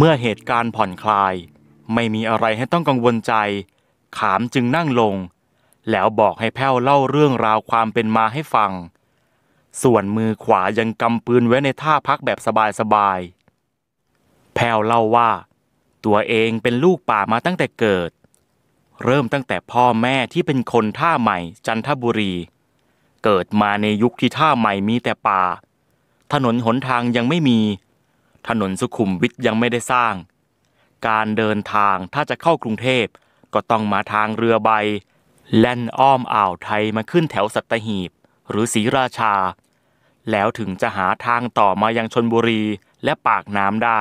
เมื่อเหตุการณ์ผ่อนคลาย ไม่มีอะไรให้ต้องกังวลใจ ขามจึงนั่งลง แล้วบอกให้แพ้วเล่าเรื่องราวความเป็นมาให้ฟัง ส่วนมือขวายังกำปืนไว้ในท่าพักแบบสบายๆแพ้วเล่าว่า ตัวเองเป็นลูกป่ามาตั้งแต่เกิด เริ่มตั้งแต่พ่อแม่ที่เป็นคนท่าใหม่ จันทบุรี เกิดมาในยุคที่ท่าใหม่มีแต่ป่า ถนนหนทางยังไม่มีถนนสุขุมวิทยังไม่ได้สร้าง การเดินทางถ้าจะเข้ากรุงเทพก็ต้องมาทางเรือใบ แล่นอ้อมอ่าวไทยมาขึ้นแถวสัตหีบหรือศรีราชา แล้วถึงจะหาทางต่อมายังชนบุรีและปากน้ำได้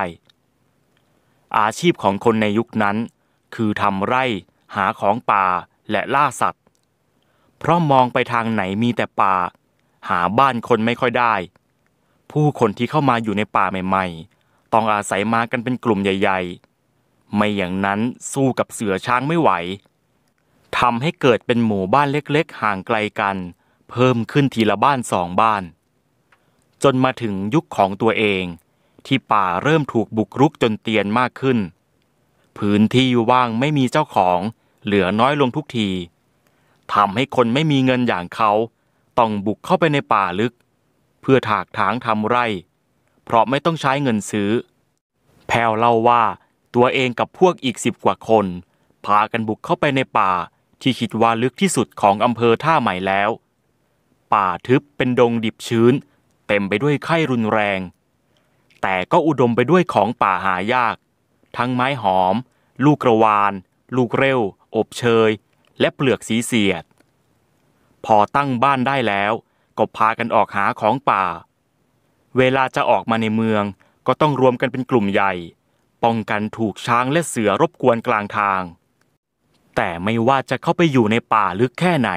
อาชีพของคนในยุคนั้น คือทำไร่หาของป่าและล่าสัตว์ เพราะมองไปทางไหนมีแต่ป่า หาบ้านคนไม่ค่อยได้ผู้คนที่เข้ามาอยู่ในป่าใหม่ ๆ ต้องอาศัยมากันเป็นกลุ่มใหญ่ๆ ไม่อย่างนั้นสู้กับเสือช้างไม่ไหว ทำให้เกิดเป็นหมู่บ้านเล็กๆ ห่างไกลกัน เพิ่มขึ้นทีละบ้านสองบ้าน จนมาถึงยุคของตัวเองที่ป่าเริ่มถูกบุกรุกจนเตียนมากขึ้น พื้นที่ว่างไม่มีเจ้าของ เหลือน้อยลงทุกทีทำให้คนไม่มีเงินอย่างเขาต้องบุกเข้าไปในป่าลึกพื่อถากถางทำไร่ เพราะไม่ต้องใช้เงินซื้อ แพลวเล่าว่าตัวเองกับพวกอีกสิบกว่าคน พากันบุกเข้าไปในป่าที่คิดว่าลึกที่สุดของอำเภอท่าใหม่แล้ว ป่าทึบเป็นดงดิบชื้น เต็มไปด้วยไข้รุนแรง แต่ก็อุดมไปด้วยของป่าหายาก ทั้งไม้หอม ลูกกระวาน ลูกเร็ว อบเชย และเปลือกสีเสียด พอตั้งบ้านได้แล้วก็พากันออกหาของป่า เวลาจะออกมาในเมืองก็ต้องรวมกันเป็นกลุ่มใหญ่ ป้องกันถูกช้างและเสือรบกวนกลางทาง แต่ไม่ว่าจะเข้าไปอยู่ในป่าลึกแค่ไหน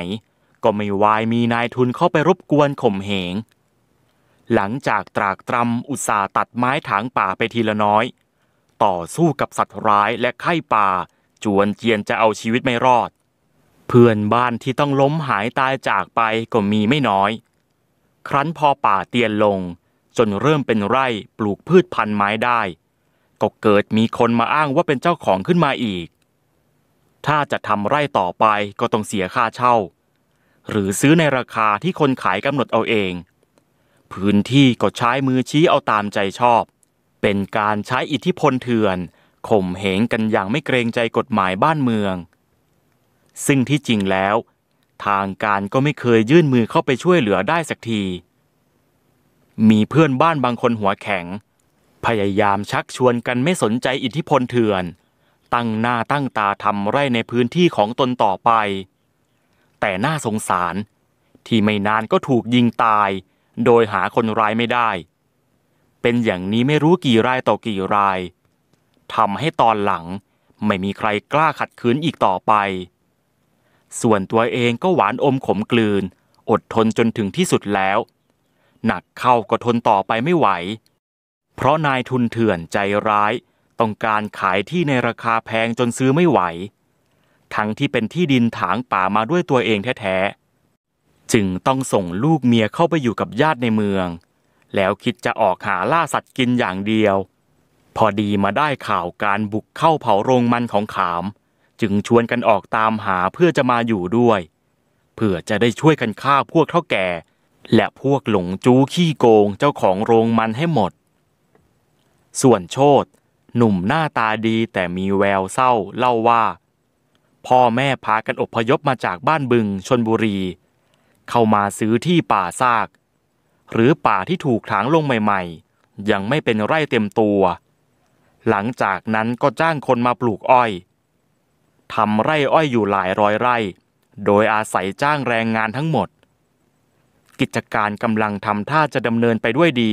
ก็ไม่วายมีนายทุนเข้าไปรบกวนข่มเหง หลังจากตรากตรำอุตสาตัดไม้ถางป่าไปทีละน้อย ต่อสู้กับสัตว์ร้ายและไข้ป่าจวนเจียนจะเอาชีวิตไม่รอด เพื่อนบ้านที่ต้องล้มหายตายจากไปก็มีไม่น้อยครั้นพอป่าเตียนลง จนเริ่มเป็นไร่ปลูกพืชพันธุ์ไม้ได้ ก็เกิดมีคนมาอ้างว่าเป็นเจ้าของขึ้นมาอีก ถ้าจะทำไร่ต่อไปก็ต้องเสียค่าเช่า หรือซื้อในราคาที่คนขายกำหนดเอาเอง พื้นที่ก็ใช้มือชี้เอาตามใจชอบ เป็นการใช้อิทธิพลเถื่อนข่มเหงกันอย่างไม่เกรงใจกฎหมายบ้านเมือง ซึ่งที่จริงแล้วทางการก็ไม่เคยยื่นมือเข้าไปช่วยเหลือได้สักที มีเพื่อนบ้านบางคนหัวแข็ง พยายามชักชวนกันไม่สนใจอิทธิพลเถื่อน ตั้งหน้าตั้งตาทำไร่ในพื้นที่ของตนต่อไป แต่น่าสงสารที่ไม่นานก็ถูกยิงตาย โดยหาคนร้ายไม่ได้ เป็นอย่างนี้ไม่รู้กี่รายต่อกี่รายทำให้ตอนหลังไม่มีใครกล้าขัดขืนอีกต่อไปส่วนตัวเองก็หวานอมขมกลืน อดทนจนถึงที่สุดแล้ว หนักเข้าก็ทนต่อไปไม่ไหว เพราะนายทุนเถื่อนใจร้าย ต้องการขายที่ในราคาแพงจนซื้อไม่ไหว ทั้งที่เป็นที่ดินถางป่ามาด้วยตัวเองแท้ ๆ จึงต้องส่งลูกเมียเข้าไปอยู่กับญาติในเมือง แล้วคิดจะออกหาล่าสัตว์กินอย่างเดียว พอดีมาได้ข่าวการบุกเข้าเผาโรงมันของขามจึงชวนกันออกตามหาเพื่อจะมาอยู่ด้วย เพื่อจะได้ช่วยกันฆ่าพวกเท่าแก่และพวกหลงจู้ขี้โกงเจ้าของโรงมันให้หมด ส่วนโชตหนุ่มหน้าตาดีแต่มีแววเศร้าเล่าว่า พ่อแม่พากันอพยพมาจากบ้านบึงชนบุรี เข้ามาซื้อที่ป่าซาก หรือป่าที่ถูกถางลงใหม่ๆ ยังไม่เป็นไร่เต็มตัว หลังจากนั้นก็จ้างคนมาปลูกอ้อยทำไร่อ้อยอยู่หลายร้อยไร่ โดยอาศัยจ้างแรงงานทั้งหมด กิจการกำลังทำท่าจะดำเนินไปด้วยดี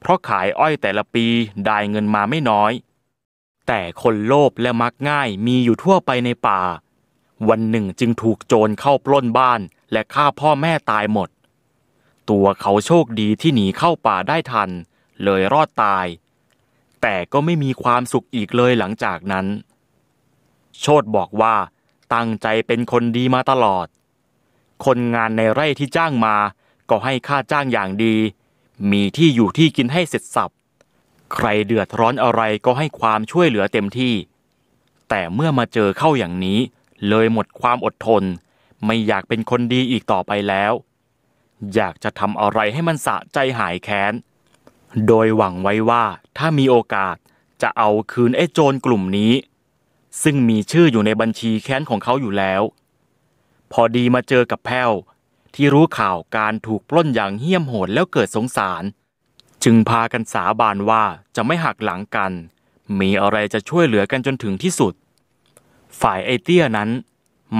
เพราะขายอ้อยแต่ละปีได้เงินมาไม่น้อย แต่คนโลภและมักง่ายมีอยู่ทั่วไปในป่า วันหนึ่งจึงถูกโจรเข้าปล้นบ้านและฆ่าพ่อแม่ตายหมด ตัวเขาโชคดีที่หนีเข้าป่าได้ทัน เลยรอดตาย แต่ก็ไม่มีความสุขอีกเลยหลังจากนั้นโชตบอกว่าตั้งใจเป็นคนดีมาตลอด คนงานในไร่ที่จ้างมาก็ให้ค่าจ้างอย่างดี มีที่อยู่ที่กินให้เสร็จสับ ใครเดือดร้อนอะไรก็ให้ความช่วยเหลือเต็มที่ แต่เมื่อมาเจอเข้าอย่างนี้ เลยหมดความอดทน ไม่อยากเป็นคนดีอีกต่อไปแล้ว อยากจะทำอะไรให้มันสะใจหายแค้น โดยหวังไว้ว่าถ้ามีโอกาสจะเอาคืนไอ้โจรกลุ่มนี้ซึ่งมีชื่ออยู่ในบัญชีแค้นของเขาอยู่แล้ว พอดีมาเจอกับแพ้วที่รู้ข่าวการถูกปล้นอย่างเหี้ยมโหดแล้วเกิดสงสาร จึงพากันสาบานว่าจะไม่หักหลังกัน มีอะไรจะช่วยเหลือกันจนถึงที่สุด ฝ่ายไอเตี้ยนั้น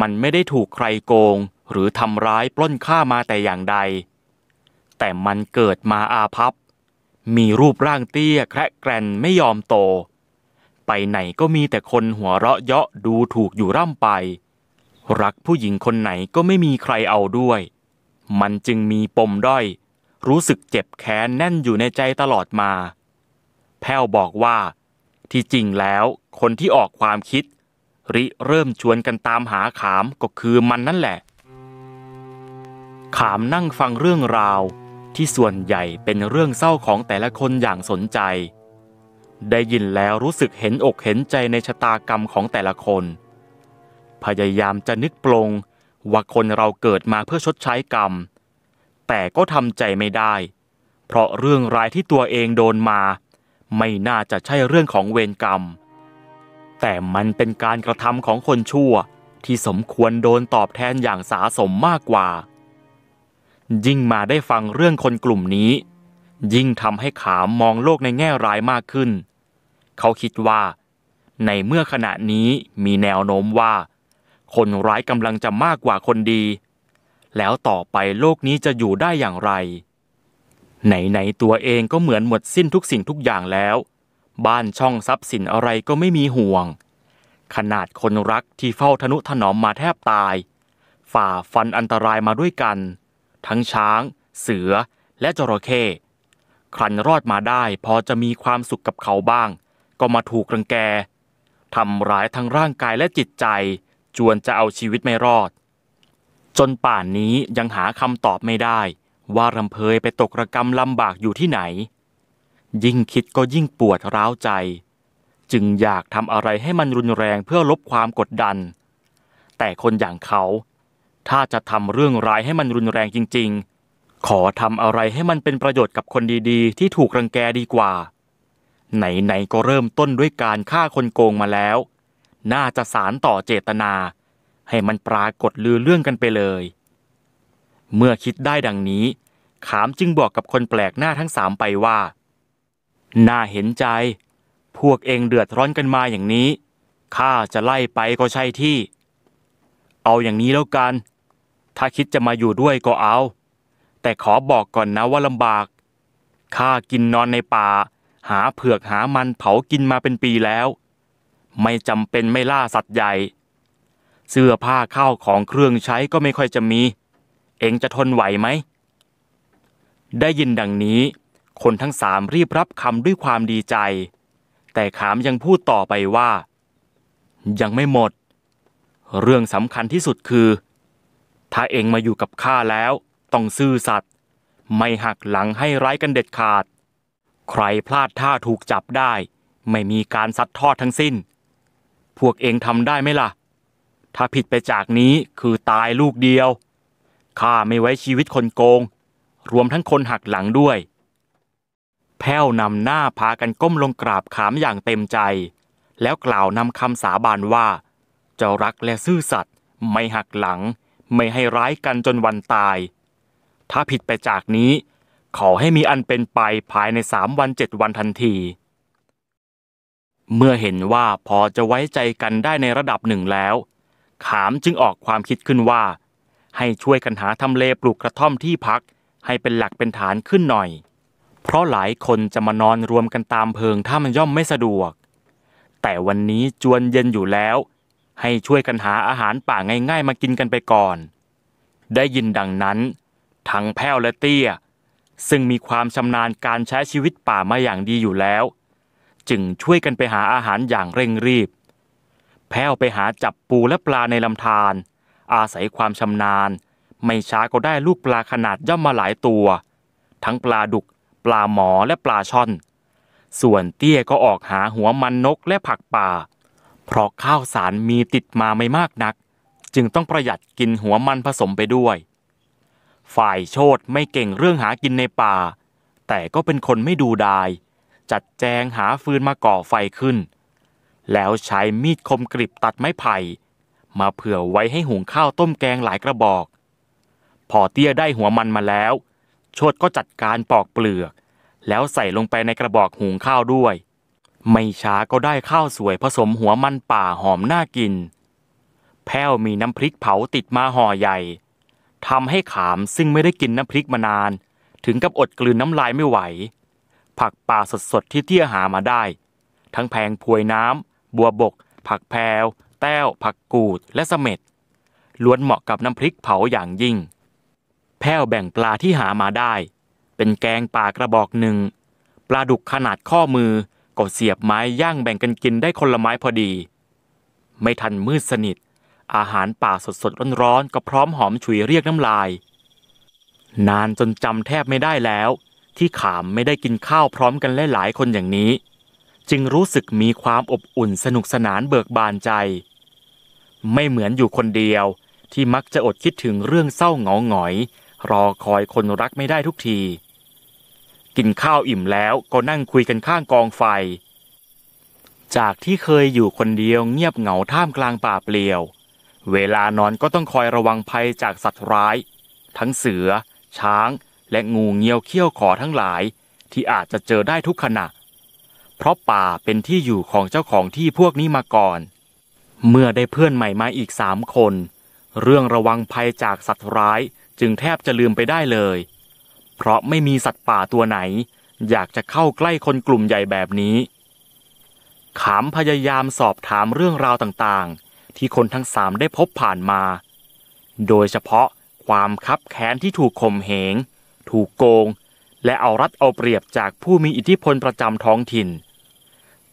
มันไม่ได้ถูกใครโกงหรือทำร้ายปล้นฆ่ามาแต่อย่างใด แต่มันเกิดมาอาภัพมีรูปร่างเตี้ยแคระแกรนไม่ยอมโตไปไหนก็มีแต่คนหัวเราะเยาะดูถูกอยู่ร่ำไป รักผู้หญิงคนไหนก็ไม่มีใครเอาด้วย มันจึงมีปมด้อยรู้สึกเจ็บแค้นแน่นอยู่ในใจตลอดมาแพ้วบอกว่า ที่จริงแล้วคนที่ออกความคิดริเริ่มชวนกันตามหาขามก็คือมันนั่นแหละ ขามนั่งฟังเรื่องราวที่ส่วนใหญ่เป็นเรื่องเศร้าของแต่ละคนอย่างสนใจได้ยินแล้วรู้สึกเห็นอกเห็นใจในชะตากรรมของแต่ละคน พยายามจะนึกปลงว่าคนเราเกิดมาเพื่อชดใช้กรรม แต่ก็ทำใจไม่ได้ เพราะเรื่องร้ายที่ตัวเองโดนมา ไม่น่าจะใช่เรื่องของเวรกรรม แต่มันเป็นการกระทำของคนชั่วที่สมควรโดนตอบแทนอย่างสาสมมากกว่า ยิ่งมาได้ฟังเรื่องคนกลุ่มนี้ ยิ่งทำให้ขามมองโลกในแง่ร้ายมากขึ้นเขาคิดว่า ในเมื่อขณะนี้มีแนวโน้มว่า คนร้ายกำลังจะมากกว่าคนดี แล้วต่อไปโลกนี้จะอยู่ได้อย่างไร ไหนๆตัวเองก็เหมือนหมดสิ้นทุกสิ่งทุกอย่างแล้ว บ้านช่องทรัพย์สินอะไรก็ไม่มีห่วง ขนาดคนรักที่เฝ้าทนุถนอมมาแทบตาย ฝ่าฟันอันตรายมาด้วยกัน ทั้งช้าง เสือและจระเข้ครันรอดมาได้พอจะมีความสุขกับเขาบ้างก็มาถูกรังแก ทำร้ายทั้งร่างกายและจิตใจ จวนจะเอาชีวิตไม่รอด จนป่านนี้ยังหาคำตอบไม่ได้ ว่ารำเพยไปตกระกรรมลำบากอยู่ที่ไหน ยิ่งคิดก็ยิ่งปวดร้าวใจ จึงอยากทำอะไรให้มันรุนแรงเพื่อลบความกดดัน แต่คนอย่างเขา ถ้าจะทำเรื่องร้ายให้มันรุนแรงจริงๆ ขอทำอะไรให้มันเป็นประโยชน์กับคนดีๆ ที่ถูกรังแกดีกว่าไหนๆก็เริ่มต้นด้วยการฆ่าคนโกงมาแล้ว น่าจะสารต่อเจตนา ให้มันปรากฏลือเรื่องกันไปเลย เมื่อคิดได้ดังนี้ ขามจึงบอกกับคนแปลกหน้าทั้งสามไปว่า น่าเห็นใจ พวกเองเดือดร้อนกันมาอย่างนี้ ข้าจะไล่ไปก็ใช่ที่ เอาอย่างนี้แล้วกัน ถ้าคิดจะมาอยู่ด้วยก็เอา แต่ขอบอกก่อนนะว่าลำบาก ข้ากินนอนในป่าหาเผือกหามันเผากินมาเป็นปีแล้ว ไม่จำเป็นไม่ล่าสัตว์ใหญ่ เสื้อผ้าข้าวของเครื่องใช้ก็ไม่ค่อยจะมี เองจะทนไหวไหมได้ยินดังนี้ คนทั้งสามรีบรับคำด้วยความดีใจ แต่ขามยังพูดต่อไปว่า ยังไม่หมด เรื่องสำคัญที่สุดคือ ถ้าเองมาอยู่กับข้าแล้ว ต้องซื่อสัตย์ไม่หักหลังให้ร้ายกันเด็ดขาดใครพลาดท่าถูกจับได้ ไม่มีการซัดทอดทั้งสิ้น พวกเองทำได้ไหมล่ะ ถ้าผิดไปจากนี้คือตายลูกเดียว ข้าไม่ไว้ชีวิตคนโกง รวมทั้งคนหักหลังด้วย แพ้วนำหน้าพากันก้มลงกราบขามอย่างเต็มใจ แล้วกล่าวนำคำสาบานว่า จะรักและซื่อสัตย์ไม่หักหลัง ไม่ให้ร้ายกันจนวันตาย ถ้าผิดไปจากนี้ขอให้มีอันเป็นไปภายในสามวันเจ็ดวันทันที เมื่อเห็นว่าพอจะไว้ใจกันได้ในระดับหนึ่งแล้ว ขามจึงออกความคิดขึ้นว่า ให้ช่วยกันหาทำเลปลูกกระท่อมที่พักให้เป็นหลักเป็นฐานขึ้นหน่อย เพราะหลายคนจะมานอนรวมกันตามเพิงถ้ามันย่อมไม่สะดวก แต่วันนี้จวนเย็นอยู่แล้ว ให้ช่วยกันหาอาหารป่าง่าย ๆ มากินกันไปก่อน ได้ยินดังนั้น ทั้งแพ้วและเตี้ยซึ่งมีความชำนาญการใช้ชีวิตป่ามาอย่างดีอยู่แล้ว จึงช่วยกันไปหาอาหารอย่างเร่งรีบแพ้วไปหาจับปูและปลาในลำธารอาศัยความชำนาญ ไม่ช้าก็ได้ลูกปลาขนาดย่อมมาหลายตัว ทั้งปลาดุก ปลาหมอและปลาช่อน ส่วนเตี้ยก็ออกหาหัวมันนกและผักป่า เพราะข้าวสารมีติดมาไม่มากนัก จึงต้องประหยัดกินหัวมันผสมไปด้วยฝ่ายโชดไม่เก่งเรื่องหากินในป่า แต่ก็เป็นคนไม่ดูดาย จัดแจงหาฟืนมาก่อไฟขึ้น แล้วใช้มีดคมกริบตัดไม้ไผ่ มาเผื่อไว้ให้หุงข้าวต้มแกงหลายกระบอก พอเตี้ยได้หัวมันมาแล้วโชดก็จัดการปอกเปลือก แล้วใส่ลงไปในกระบอกหุงข้าวด้วย ไม่ช้าก็ได้ข้าวสวยผสมหัวมันป่าหอมน่ากินแพ้วมีน้ำพริกเผาติดมาห่อใหญ่ทำให้ขามซึ่งไม่ได้กินน้ำพริกมานาน ถึงกับอดกลืนน้ำลายไม่ไหว ผักป่าสดๆที่เที่ยหามาได้ ทั้งแพงพวยน้ำบัวบก ผักแพวแต้ว ผักกูดและเสม็ดล้วนเหมาะกับน้ำพริกเผาอย่างยิ่ง แพ้วแบ่งปลาที่หามาได้ เป็นแกงปลากระบอกหนึ่งปลาดุกขนาดข้อมือก็เสียบไม้ย่างแบ่งกันกินได้คนละไม้พอดี ไม่ทันมืดสนิทอาหารป่าสดๆร้อนๆก็พร้อมหอมฉุยเรียกน้ำลาย นานจนจำแทบไม่ได้แล้ว ที่ขามไม่ได้กินข้าวพร้อมกันหลายๆคนอย่างนี้ จึงรู้สึกมีความอบอุ่นสนุกสนานเบิกบานใจ ไม่เหมือนอยู่คนเดียว ที่มักจะอดคิดถึงเรื่องเศร้าเหงาหงอย รอคอยคนรักไม่ได้ทุกที กินข้าวอิ่มแล้วก็นั่งคุยกันข้างกองไฟ จากที่เคยอยู่คนเดียวเงียบเหงาท่ามกลางป่าเปลี่ยวเวลานอนก็ต้องคอยระวังภัยจากสัตว์ร้าย ทั้งเสือ ช้าง และงูเงี้ยวเขี้ยวขอทั้งหลายที่อาจจะเจอได้ทุกขณะ เพราะป่าเป็นที่อยู่ของเจ้าของที่พวกนี้มาก่อน เมื่อได้เพื่อนใหม่มาอีกสามคน เรื่องระวังภัยจากสัตว์ร้ายจึงแทบจะลืมไปได้เลย เพราะไม่มีสัตว์ป่าตัวไหน อยากจะเข้าใกล้คนกลุ่มใหญ่แบบนี้ ขามพยายามสอบถามเรื่องราวต่างๆที่คนทั้งสามได้พบผ่านมา โดยเฉพาะความคับแค้นที่ถูกข่มเหง ถูกโกง และเอารัดเอาเปรียบจากผู้มีอิทธิพลประจำท้องถิ่น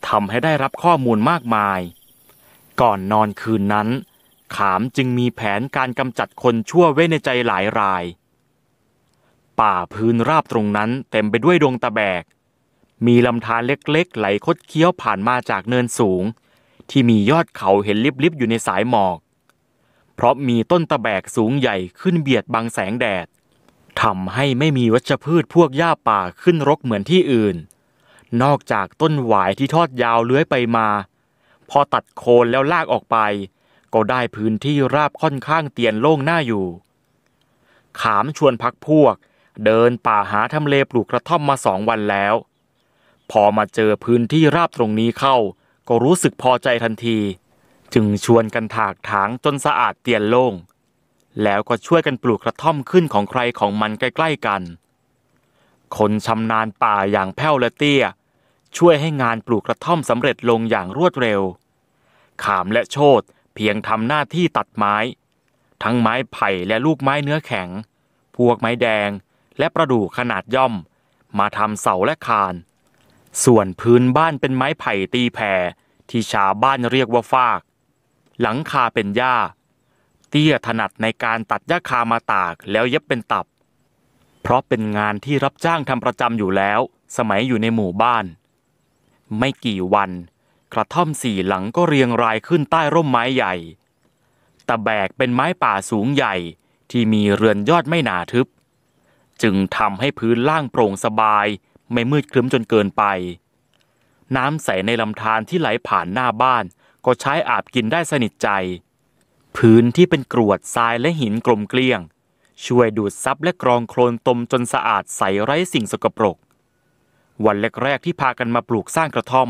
ทำให้ได้รับข้อมูลมากมาย ก่อนนอนคืนนั้น ขามจึงมีแผนการกำจัดคนชั่วเว้ในใจหลายราย ป่าพื้นราบตรงนั้นเต็มไปด้วยดงตะแบก มีลำธารเล็กๆไหลคดเคี้ยวผ่านมาจากเนินสูงที่มียอดเขาเห็นลิบๆอยู่ในสายหมอก เพราะมีต้นตะแบกสูงใหญ่ขึ้นเบียดบังแสงแดด ทำให้ไม่มีวัชพืชพวกหญ้าป่าขึ้นรกเหมือนที่อื่น นอกจากต้นหวายที่ทอดยาวเลื้อยไปมา พอตัดโคนแล้วลากออกไป ก็ได้พื้นที่ราบค่อนข้างเตียนโล่งหน้าอยู่ ขามชวนพักพวก เดินป่าหาทำเลปลูกกระท่อมมาสองวันแล้ว พอมาเจอพื้นที่ราบตรงนี้เข้าก็รู้สึกพอใจทันที จึงชวนกันถากถางจนสะอาดเตียนโล่งแล้วก็ช่วยกันปลูกกระท่อมขึ้นของใครของมันใกล้ๆกัน คนชำนาญป่าอย่างแพ้วและเตี้ย ช่วยให้งานปลูกกระท่อมสำเร็จลงอย่างรวดเร็ว ขามและโชดเพียงทำหน้าที่ตัดไม้ ทั้งไม้ไผ่และลูกไม้เนื้อแข็ง พวกไม้แดงและประดู่ขนาดย่อมมาทำเสาและคานส่วนพื้นบ้านเป็นไม้ไผ่ตีแผ่ที่ชาวบ้านเรียกว่าฟาก หลังคาเป็นหญ้า เตี้ยถนัดในการตัดหญ้าคามาตากแล้วเย็บเป็นตับ เพราะเป็นงานที่รับจ้างทำประจำอยู่แล้ว สมัยอยู่ในหมู่บ้าน ไม่กี่วัน กระท่อมสี่หลังก็เรียงรายขึ้นใต้ร่มไม้ใหญ่ ตะแบกเป็นไม้ป่าสูงใหญ่ที่มีเรือนยอดไม่หนาทึบ จึงทำให้พื้นล่างโปร่งสบายไม่มืดครึ้มจนเกินไป น้ำใสในลำธารที่ไหลผ่านหน้าบ้าน ก็ใช้อาบกินได้สนิทใจ พื้นที่เป็นกรวดทรายและหินกลมเกลี้ยง ช่วยดูดซับและกรองโคลนตมจนสะอาดใสไร้สิ่งสกปรก วันแรกๆที่พากันมาปลูกสร้างกระท่อม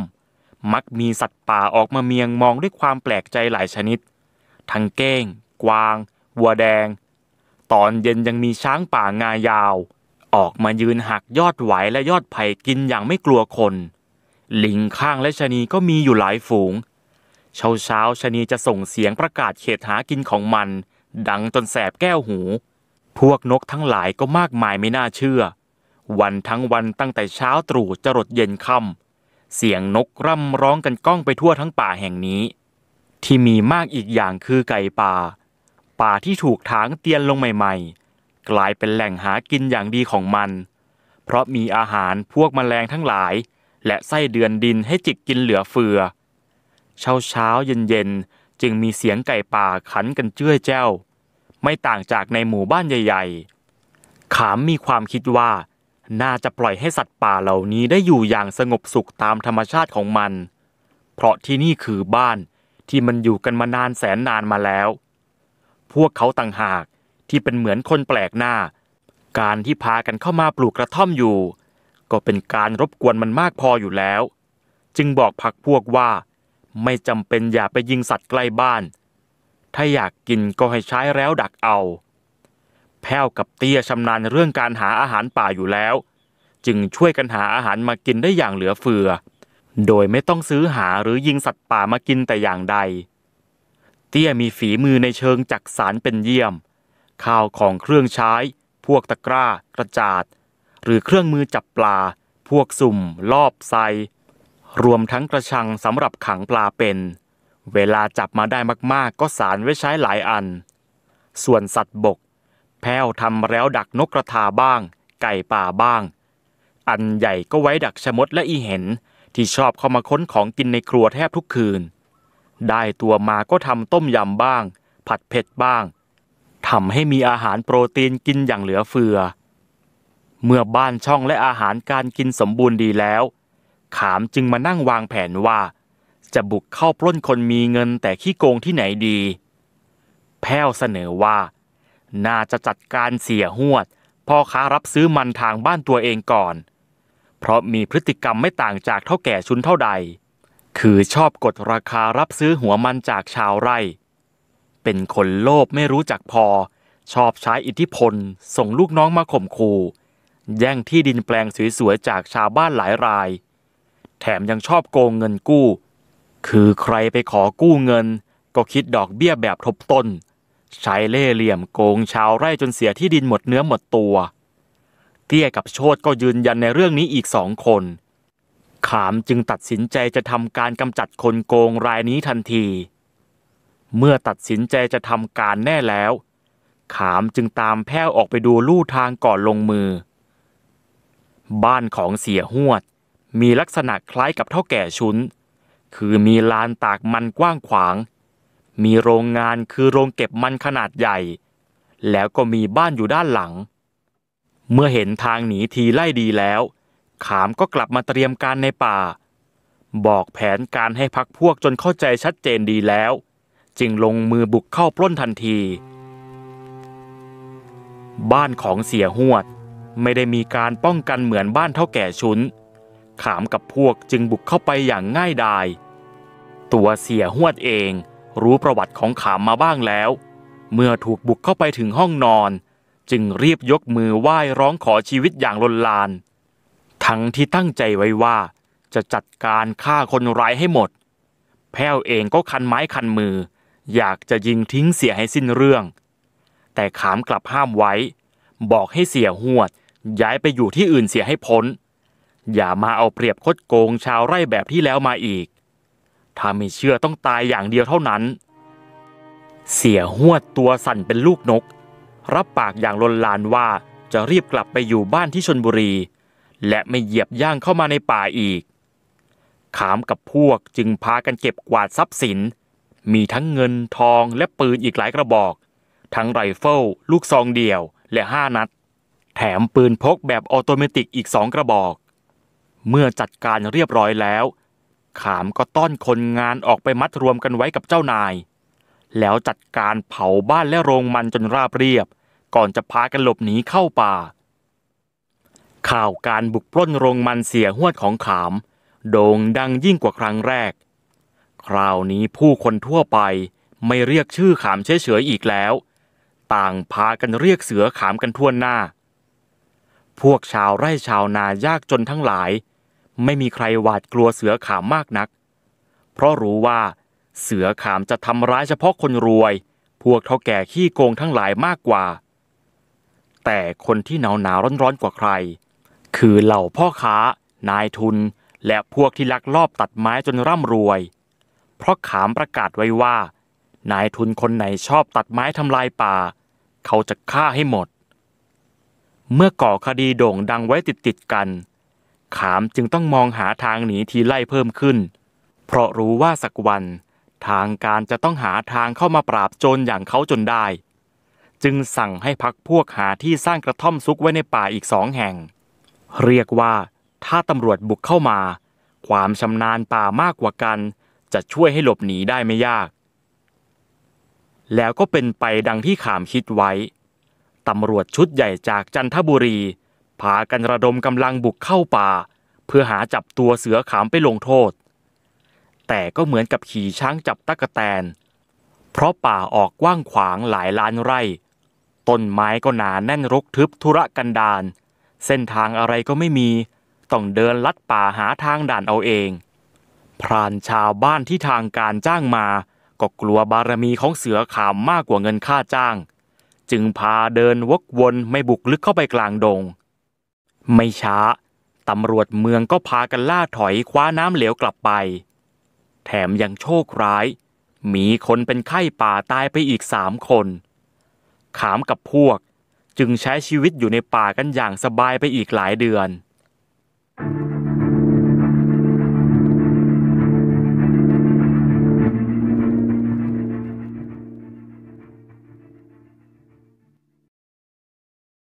มักมีสัตว์ป่าออกมาเมียงมองด้วยความแปลกใจหลายชนิด ทั้งเก้ง กวาง วัวแดง ตอนเย็นยังมีช้างป่างายาวออกมายืนหักยอดไหวและยอดไผ่กินอย่างไม่กลัวคน ลิงข้างและชนีก็มีอยู่หลายฝูง เช้าเช้าชนีจะส่งเสียงประกาศเขตหากินของมัน ดังจนแสบแก้วหู พวกนกทั้งหลายก็มากมายไม่น่าเชื่อ วันทั้งวันตั้งแต่เช้าตรู่จรดเย็นค่ำเสียงนกร่ำร้องกันก้องไปทั่วทั้งป่าแห่งนี้ ที่มีมากอีกอย่างคือไก่ป่า ป่าที่ถูกถางเตียนลงใหม่ๆกลายเป็นแหล่งหากินอย่างดีของมัน เพราะมีอาหารพวกมแมลงทั้งหลาย และไส้เดือนดินให้จิกกินเหลือเฟือ เช้าเช้าเย็นเย็นจึงมีเสียงไก่ป่าขันกันเจ้ยเจ้า ไม่ต่างจากในหมู่บ้านใหญ่ ๆ ขามมีความคิดว่า น่าจะปล่อยให้สัตว์ป่าเหล่านี้ได้อยู่อย่างสงบสุขตามธรรมชาติของมัน เพราะที่นี่คือบ้านที่มันอยู่กันมานานแสนนานมาแล้ว พวกเขาต่างหากที่เป็นเหมือนคนแปลกหน้า การที่พากันเข้ามาปลูกกระท่อมอยู่ ก็เป็นการรบกวนมันมากพออยู่แล้ว จึงบอกพักพวกว่า ไม่จำเป็นอย่าไปยิงสัตว์ใกล้บ้าน ถ้าอยากกินก็ให้ใช้แล้วดักเอา แพ้วกับเตี้ยชำนาญเรื่องการหาอาหารป่าอยู่แล้ว จึงช่วยกันหาอาหารมากินได้อย่างเหลือเฟือโดยไม่ต้องซื้อหาหรือยิงสัตว์ป่ามากินแต่อย่างใด เตี้ยมีฝีมือในเชิงจักสารเป็นเยี่ยมข้าวของเครื่องใช้ พวกตะกร้า กระจาดหรือเครื่องมือจับปลา พวกสุ่ม ลอบไซ รวมทั้งกระชังสำหรับขังปลาเป็น เวลาจับมาได้มาก ๆ ก็สารไว้ใช้หลายอัน ส่วนสัตว์บก แพ้วทำแล้วดักนกกระทาบ้าง ไก่ป่าบ้าง อันใหญ่ก็ไว้ดักชมดและอีเห็นที่ชอบเข้ามาค้นของกินในครัวแทบทุกคืน ได้ตัวมาก็ทำต้มยำบ้าง ผัดเผ็ดบ้างทำให้มีอาหารโปรตีนกินอย่างเหลือเฟือ เมื่อบ้านช่องและอาหารการกินสมบูรณ์ดีแล้ว ขามจึงมานั่งวางแผนว่า จะบุกเข้าปล้นคนมีเงินแต่ขี้โกงที่ไหนดี แพ้วเสนอว่า น่าจะจัดการเสียหวด พ่อค้ารับซื้อมันทางบ้านตัวเองก่อน เพราะมีพฤติกรรมไม่ต่างจากเท่าแก่ชุนเท่าใด คือชอบกดราคารับซื้อหัวมันจากชาวไร่เป็นคนโลภไม่รู้จักพอ ชอบใช้อิทธิพลส่งลูกน้องมาข่มขู่ แย่งที่ดินแปลงสวยๆจากชาวบ้านหลายราย แถมยังชอบโกงเงินกู้ คือใครไปขอกู้เงิน ก็คิดดอกเบี้ยแบบทบต้น ใช้เล่เหลี่ยมโกงชาวไร่จนเสียที่ดินหมดเนื้อหมดตัว เตี้ยกับโชดก็ยืนยันในเรื่องนี้อีกสองคน ขามจึงตัดสินใจจะทำการกำจัดคนโกงรายนี้ทันทีเมื่อตัดสินใจจะทำการแน่แล้ว ขามจึงตามแพ้วออกไปดูลู่ทางก่อนลงมือ บ้านของเสียหวดมีลักษณะคล้ายกับเท่าแก่ชุน คือมีลานตากมันกว้างขวาง มีโรงงานคือโรงเก็บมันขนาดใหญ่ แล้วก็มีบ้านอยู่ด้านหลัง เมื่อเห็นทางหนีทีไล่ดีแล้ว ขามก็กลับมาเตรียมการในป่า บอกแผนการให้พักพวกจนเข้าใจชัดเจนดีแล้วจึงลงมือบุกเข้าปล้นทันที บ้านของเสียหวดไม่ได้มีการป้องกันเหมือนบ้านเท่าแก่ชุน ขามกับพวกจึงบุกเข้าไปอย่างง่ายดาย ตัวเสียหวดเองรู้ประวัติของขามมาบ้างแล้ว เมื่อถูกบุกเข้าไปถึงห้องนอน จึงรีบยกมือไหว้ ร้องขอชีวิตอย่างลนลาน ทั้งที่ตั้งใจไว้ว่าจะจัดการฆ่าคนร้ายให้หมด แพ้วเองก็คันไม้คันมืออยากจะยิงทิ้งเสียให้สิ้นเรื่อง แต่ขามกลับห้ามไว้ บอกให้เสียหวดย้ายไปอยู่ที่อื่นเสียให้พ้นอย่ามาเอาเปรียบคดโกงชาวไร่แบบที่แล้วมาอีก ถ้าไม่เชื่อต้องตายอย่างเดียวเท่านั้น เสียหวดตัวสั่นเป็นลูกนก รับปากอย่างลนลานว่าจะรีบกลับไปอยู่บ้านที่ชนบุรี และไม่เหยียบย่างเข้ามาในป่าอีก ขามกับพวกจึงพากันเก็บกวาดทรัพย์สินมีทั้งเงินทองและปืนอีกหลายกระบอก ทั้งไรเฟิลลูกซองเดี่ยวและห้านัด แถมปืนพกแบบออโตเมติกอีกสองกระบอก เมื่อจัดการเรียบร้อยแล้ว ขามก็ต้อนคนงานออกไปมัดรวมกันไว้กับเจ้านาย แล้วจัดการเผาบ้านและโรงมันจนราบเรียบ ก่อนจะพากันหลบหนีเข้าป่า ข่าวการบุกปล้นโรงมันเสียหวดของขาม โด่งดังยิ่งกว่าครั้งแรกคราวนี้ผู้คนทั่วไปไม่เรียกชื่อขามเฉยๆอีกแล้ว ต่างพากันเรียกเสือขามกันทั่วหน้า พวกชาวไร่ชาวนายากจนทั้งหลาย ไม่มีใครหวาดกลัวเสือขามมากนัก เพราะรู้ว่า เสือขามจะทำร้ายเฉพาะคนรวย พวกเท่าแก่ขี้โกงทั้งหลายมากกว่า แต่คนที่หนาวหนาวร้อนๆกว่าใคร คือเหล่าพ่อค้า นายทุน และพวกที่ลักลอบตัดไม้จนร่ำรวยเพราะขามประกาศไว้ว่านายทุนคนไหนชอบตัดไม้ทำลายป่า เขาจะฆ่าให้หมด เมื่อก่อคดีโด่งดังไว้ติดติดกัน ขามจึงต้องมองหาทางหนีทีไล่เพิ่มขึ้น เพราะรู้ว่าสักวัน ทางการจะต้องหาทางเข้ามาปราบโจรอย่างเขาจนได้ จึงสั่งให้พักพวกหาที่สร้างกระท่อมซุกไว้ในป่าอีกสองแห่ง เรียกว่าถ้าตำรวจบุกเข้ามา ความชำนาญป่ามากกว่ากันจะช่วยให้หลบหนีได้ไม่ยาก แล้วก็เป็นไปดังที่ขามคิดไว้ ตำรวจชุดใหญ่จากจันทบุรี พากันระดมกำลังบุกเข้าป่า เพื่อหาจับตัวเสือขามไปลงโทษ แต่ก็เหมือนกับขี่ช้างจับตะกแตน เพราะป่าออกกว้างขวางหลายล้านไร่ ต้นไม้ก็หนาแน่นรกทึบธุระกันดารเส้นทางอะไรก็ไม่มีต้องเดินลัดป่าหาทางด่านเอาเองพรานชาวบ้านที่ทางการจ้างมาก็กลัวบารมีของเสือขามมากกว่าเงินค่าจ้าง จึงพาเดินวกวนไม่บุกลึกเข้าไปกลางดงไม่ช้าตำรวจเมืองก็พากันล่าถอยคว้าน้ำเหลวกลับไป แถมยังโชคร้าย มีคนเป็นไข้ป่าตายไปอีกสามคน ขามกับพวกจึงใช้ชีวิตอยู่ในป่ากันอย่างสบายไปอีกหลายเดือน thank you